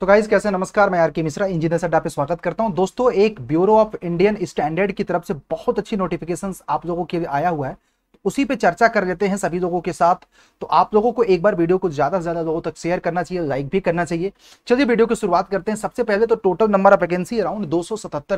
तो गाइज कैसे नमस्कार मैं आर के मिश्रा इंजीनियर सड्डा पे स्वागत करता हूं दोस्तों एक ब्यूरो ऑफ इंडियन स्टैंडर्ड की तरफ से बहुत अच्छी नोटिफिकेशन आप लोगों के लिए आया हुआ है उसी पे चर्चा कर लेते हैं सभी लोगों के साथ तो आप लोगों को एक बार वीडियो को ज़्यादा से ज़्यादा लोगों तक शेयर करना चाहिए लाइक भी करना चाहिए चलिए वीडियो की शुरुआत करते हैं सबसे पहले तो total number of vacancy around दो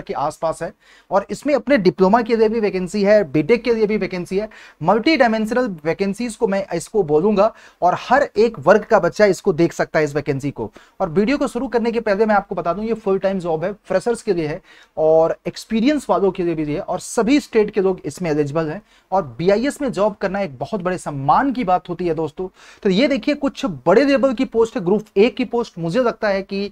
के आसपास है और इसमें अपने डिप्लोमा के लिए भी वैकेंसी है बीटेक के लिए भी वैकेंसी है मल्टी डायमेंशनल वैकेंसीज को मैं इसको बोलूंगा और हर एक वर्ग का बच्चा इसको देख सकता है इस वैकेंसी को और वीडियो को शुरू करने के पहले मैं आपको बता दूं ये फुल टाइम जॉब है फ्रेशर्स के लिए है और एक्सपीरियंस वालों के लिए भी है और सभी स्टेट के लोग इसमें एलिजिबल हैं और बी में जॉब करना एक बहुत बड़े सम्मान की बात होती है दोस्तों तो ये देखिए कुछ बड़े लेवल की पोस्ट है ग्रुप ए की पोस्ट मुझे लगता है कि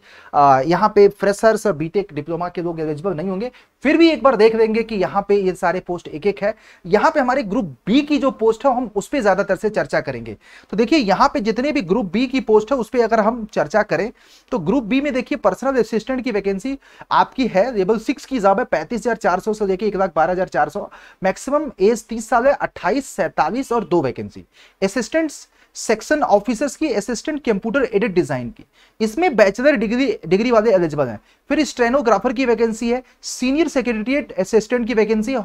यहाँ पे फ्रेशर्स और बीटेक डिप्लोमा के लोग एलिजिबल नहीं होंगे फिर भी एक बार देख लेंगे कि यहाँ पे ये सारे पोस्ट एक एक है यहाँ पे हमारे ग्रुप बी की जो पोस्ट है हम उस पर ज्यादातर से चर्चा करेंगे तो देखिए यहाँ पे जितने भी ग्रुप बी की पोस्ट है उस पर अगर हम चर्चा करें तो ग्रुप बी में देखिए पर्सनल असिस्टेंट की वैकेंसी आपकी है लेवल सिक्स की जॉब है पैंतीस से लेकर एक लाख बारह हजार चार सौ मैक्सिमम एज तीस साल है अट्ठाईस सत्ताईस सैतालीस और दो वैकेंसी असिस्टेंट सेक्शन ऑफिसर्स की असिस्टेंट कंप्यूटर एडिट डिजाइन की इसमें बैचलर डिग्री डिग्री वाले एलिजिबल हैं फिर स्टेनोग्राफर की वैकेंसी है सीनियर सेक्रेटरीट असिस्टेंट की वैकेंसी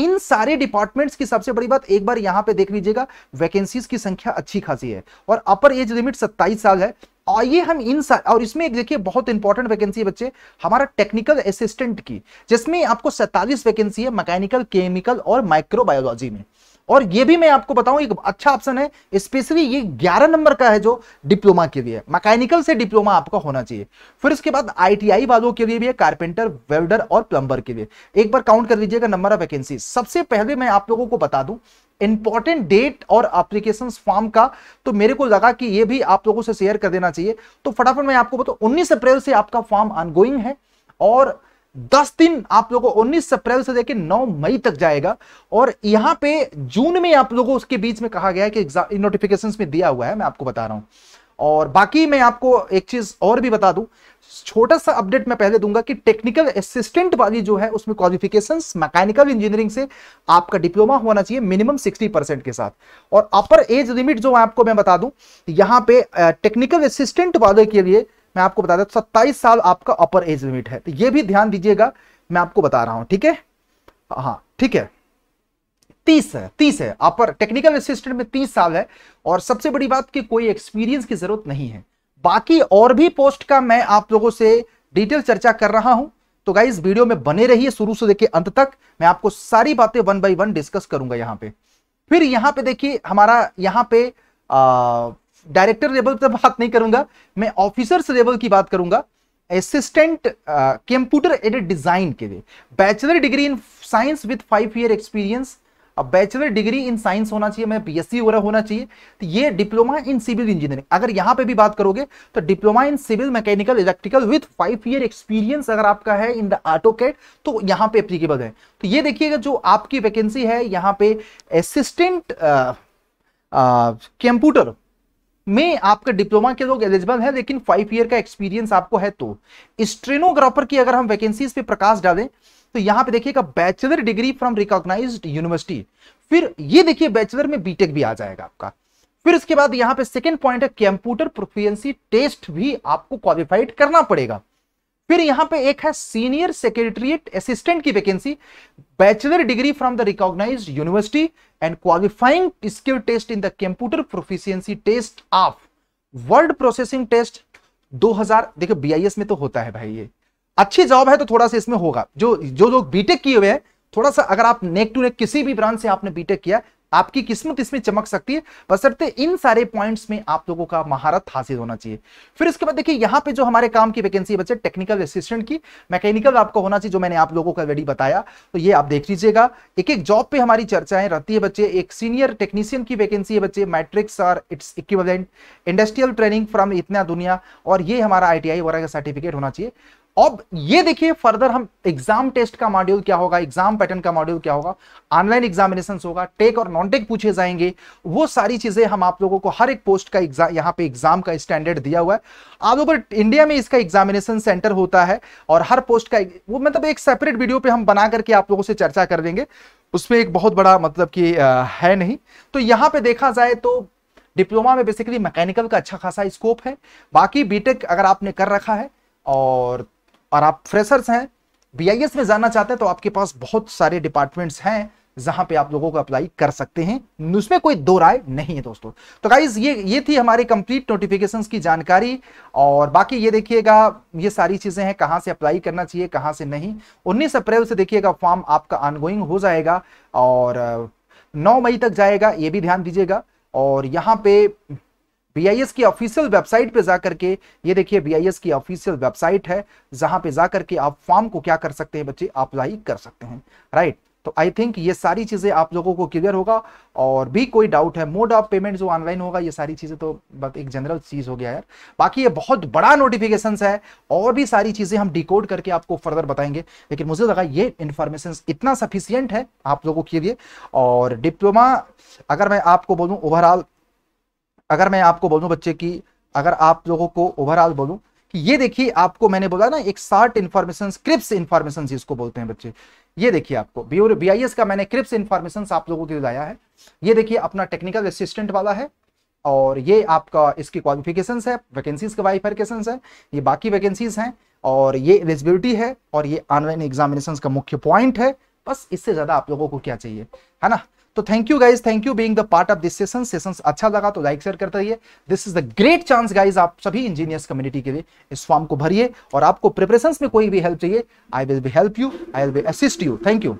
इन सारे डिपार्टमेंट्स की सबसे बड़ी बात एक बार यहां पे देख लीजिएगा वैकेंसीज की संख्या अच्छी खासी है और अपर एज लिमिट 27 साल है आइए हम इन सारे और इसमें एक देखिए बहुत इंपॉर्टेंट वैकेंसी है बच्चे हमारा टेक्निकल असिस्टेंट की जिसमें आपको सैतालीस वैकेंसी है मैकेनिकल केमिकल और माइक्रोबायोलॉजी में और ये भी मैं आपको बताऊं एक अच्छा ऑप्शन है स्पेशली ये 11 नंबर का है जो डिप्लोमा के लिए मैकेनिकल से डिप्लोमा आपका होना चाहिए फिर उसके बाद आईटीआई वालों के लिए भी है कारपेंटर वेल्डर और प्लम्बर के लिए एक बार काउंट कर लीजिएगा नंबर ऑफ वैकेंसी सबसे पहले मैं आप लोगों को बता दूं इंपॉर्टेंट डेट और अप्लीकेशन फॉर्म का तो मेरे को लगा कि ये भी आप लोगों से शेयर कर देना चाहिए तो फटाफट मैं आपको बताऊं उन्नीस अप्रैल से आपका फॉर्म ऑनगोइंग है और दस दिन आप लोगों को उन्नीस अप्रैल से लेकर नौ मई तक जाएगा और यहां पे जून में आप लोगों उसके बीच में कहा गया है कि नोटिफिकेशन में दिया हुआ है मैं आपको बता रहा हूं और बाकी मैं आपको एक चीज और भी बता दूं छोटा सा अपडेट मैं पहले दूंगा कि टेक्निकल असिस्टेंट वाली जो है उसमें क्वालिफिकेशन मैकेनिकल इंजीनियरिंग से आपका डिप्लोमा होना चाहिए मिनिमम 60 परसेंट के साथ और अपर एज लिमिट जो आपको मैं बता दूं यहां पे टेक्निकल असिस्टेंट वाले के लिए मैं आपको बता दें सत्ताईस साल आपका अपर एज लिमिट है तो ये भी ध्यान दीजिएगा मैं आपको बता रहा हूं ठीक है हाँ ठीक है तीस है तीस है अपर टेक्निकल असिस्टेंट में तीस साल है और सबसे बड़ी बात कि कोई एक्सपीरियंस की जरूरत नहीं है बाकी और भी पोस्ट का मैं आप लोगों से डिटेल चर्चा कर रहा हूं तो गाइज वीडियो में बने रहिए शुरू से देखिए अंत तक मैं आपको सारी बातें वन बाई वन डिस्कस करूंगा यहां पे फिर यहां पे देखिए हमारा यहां पे आ, डायरेक्टर लेवल पर बात नहीं करूंगा मैं ऑफिसर्स लेवल की बात करूंगा असिस्टेंट कंप्यूटर एडेड डिजाइन के लिए bachelor degree in science with five year experience bachelor degree in science होना चाहिए मैं बीएससी वगैरह होना चाहिए तो ये डिप्लोमा इन सिविल इंजीनियरिंग अगर यहां पे भी बात करोगे तो diploma in civil mechanical electrical with five year experience अगर आपका है इन द ऑटो कैट तो यहां पे एप्लीकेबल है तो ये देखिएगा जो आपकी वैकेंसी है यहां पे असिस्टेंट कंप्यूटर में आपका डिप्लोमा के लोग एलिजिबल है लेकिन फाइव ईयर का एक्सपीरियंस आपको है तो स्ट्रेनोग्राफर की अगर हम वैकेंसीज पे प्रकाश डालें तो यहां पे देखिएगा bachelor degree from recognise university फिर ये देखिए बैचलर में बीटेक भी आ जाएगा आपका फिर उसके बाद यहां पे सेकंड पॉइंट है कंप्यूटर प्रोफियंसी टेस्ट भी आपको क्वालिफाइड करना पड़ेगा फिर यहां पे एक है सीनियर सेक्रेटरिएट असिस्टेंट की vacancy bachelor degree from the recognise university and qualifying skill test in the computer proficiency test of word processing test 2000 देखो बीआईएस में तो होता है भाई ये अच्छी जॉब है तो थोड़ा सा इसमें होगा जो जो लोग बीटेक किए हुए हैं थोड़ा सा अगर आप नेक टू नेक किसी भी ब्रांच से आपने बीटेक किया आपकी किस्मत इसमें चमक सकती है बसरते इन सारे पॉइंट्स में आप लोगों का महारत हासिल होना चाहिए फिर इसके बाद देखिए यहां पे जो हमारे काम की वैकेंसी बच्चे टेक्निकल असिस्टेंट की मैकेनिकल आपको होना चाहिए जो मैंने आप लोगों का रेडी बताया तो ये आप देख लीजिएगा एक एक जॉब पे हमारी चर्चाएं रहती है बच्चे एक सीनियर टेक्नीशियन की वैकेंसी है बच्चे मैट्रिक्स और its equivalent industrial training from इतना दुनिया और ये हमारा आई टी वगैरह का सर्टिफिकेट होना चाहिए अब ये देखिए फर्दर हम एग्जाम टेस्ट का मॉड्यूल क्या होगा एग्जाम पैटर्न का मॉड्यूल क्या होगा ऑनलाइन एग्जामिनेशन होगा टेक और नॉन टेक पूछे जाएंगे वो सारी चीजें हम आप लोगों को हर एक पोस्ट का एग्जाम यहाँ पे एग्जाम का स्टैंडर्ड दिया हुआ है आप पर इंडिया में इसका एग्जामिनेशन सेंटर होता है और हर पोस्ट का वो मतलब एक सेपरेट वीडियो पे हम बना करके आप लोगों से चर्चा कर देंगे उसमें एक बहुत बड़ा मतलब कि है नहीं तो यहाँ पे देखा जाए तो डिप्लोमा में बेसिकली मैकेनिकल का अच्छा खासा स्कोप है बाकी बीटेक अगर आपने कर रखा है और और आप फ्रेशर्स हैं बी में जाना चाहते हैं तो आपके पास बहुत सारे डिपार्टमेंट्स हैं जहां पे आप लोगों को अप्लाई कर सकते हैं उसमें कोई दो राय नहीं है दोस्तों तो गाइज ये ये थी हमारी कंप्लीट नोटिफिकेशंस की जानकारी और बाकी ये देखिएगा ये सारी चीजें हैं कहां से अप्लाई करना चाहिए कहां से नहीं उन्नीस अप्रैल से देखिएगा फॉर्म आपका ऑनगोइंग हो जाएगा और नौ मई तक जाएगा ये भी ध्यान दीजिएगा और यहाँ पे बीआईएस की ऑफिशियल वेबसाइट पे जाकर के ये देखिए बीआईएस की ऑफिशियल वेबसाइट है जहां पे जाकर के आप फॉर्म को क्या कर सकते हैं बच्चे अप्लाई कर सकते हैं राइट right. तो आई थिंक ये सारी चीज़ें आप लोगों को क्लियर होगा और भी कोई डाउट है मोड ऑफ पेमेंट जो ऑनलाइन होगा ये सारी चीज़ें तो बस एक जनरल चीज़ हो गया यार बाकी ये बहुत बड़ा नोटिफिकेशन है और भी सारी चीज़ें हम डिकोड करके आपको फर्दर बताएंगे लेकिन मुझे लगा ये इन्फॉर्मेशन इतना सफिशियंट है आप लोगों के लिए और डिप्लोमा अगर मैं आपको बोलूं ओवरऑल अगर मैं आपको बोलूँ बच्चे की अगर आप लोगों को ओवरऑल बोलूं कि ये देखिए आपको मैंने बोला ना एक शार्ट इन्फॉर्मेशन क्रिप्स इन्फॉर्मेशन इसको बोलते हैं बच्चे ये देखिए आपको बीआईएस का मैंने क्रिप्स इन्फॉर्मेशन आप लोगों के लिए है ये देखिए अपना टेक्निकल असिस्टेंट वाला है और ये आपका इसकी क्वालिफिकेशंस है वैकेंसीज का वाइफिकेशन है ये बाकी वैकेंसीज हैं और ये एलिजिबिलिटी है और ये ऑनलाइन एग्जामिनेशन का मुख्य पॉइंट है बस इससे ज़्यादा आप लोगों को क्या चाहिए है ना तो thank you guys thank you being the part of this session session अच्छा लगा तो लाइक शेयर करते रहिए this is the great chance guys आप सभी इंजीनियर्स कम्युनिटी के लिए इस फॉर्म को भरिए और आपको प्रिपरेशन में कोई भी हेल्प चाहिए I will be help you I will be assist you thank you